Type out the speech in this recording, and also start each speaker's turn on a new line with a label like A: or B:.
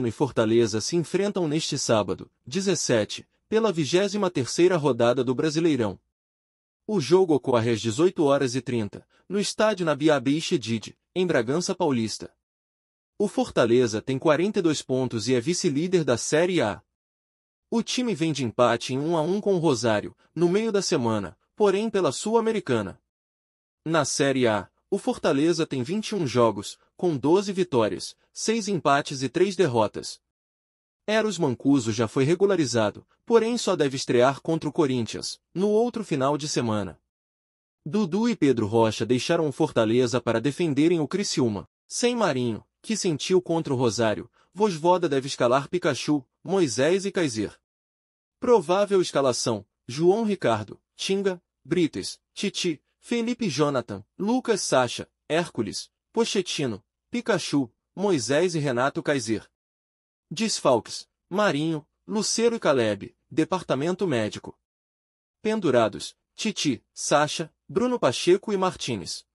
A: e Fortaleza se enfrentam neste sábado, 17, pela 23ª rodada do Brasileirão. O jogo ocorre às 18 horas e 30, no estádio Nabiabi Chedid, em Bragança Paulista. O Fortaleza tem 42 pontos e é vice-líder da Série A. O time vem de empate em 1 a 1 com o Rosário, no meio da semana, porém pela Sul-Americana. Na Série A, o Fortaleza tem 21 jogos, com 12 vitórias, 6 empates e 3 derrotas. Eros Mancuso já foi regularizado, porém só deve estrear contra o Corinthians, no outro final de semana. Dudu e Pedro Rocha deixaram o Fortaleza para defenderem o Criciúma. Sem Marinho, que sentiu contra o Rosário, Vosvoda deve escalar Pikachu, Moisés e Kaiser. Provável escalação, João Ricardo, Tinga, Brites, Titi, Felipe Jonathan, Lucas Sacha, Hércules, Pochettino, Pikachu, Moisés e Renato Kaiser. Desfalques, Marinho, Lucero e Caleb, Departamento Médico. Pendurados, Titi, Sacha, Bruno Pacheco e Martínez.